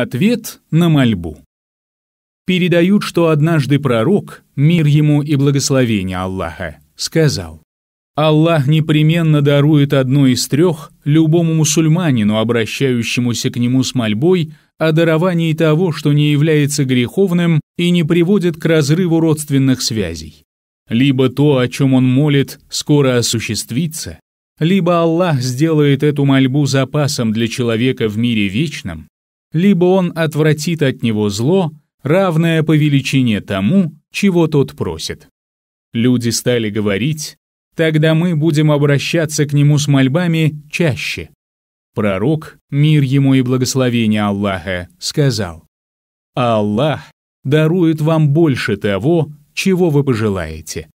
Ответ на мольбу. Передают, что однажды пророк, мир ему и благословение Аллаха, сказал, «Аллах непременно дарует одно из трех любому мусульманину, обращающемуся к нему с мольбой, о даровании того, что не является греховным и не приводит к разрыву родственных связей. Либо то, о чем он молит, скоро осуществится, либо Аллах сделает эту мольбу запасом для человека в мире вечном, либо он отвратит от него зло, равное по величине тому, чего тот просит. Люди стали говорить, тогда мы будем обращаться к нему с мольбами чаще. Пророк, мир ему и благословение Аллаха, сказал, «Аллах дарует вам больше того, чего вы пожелаете.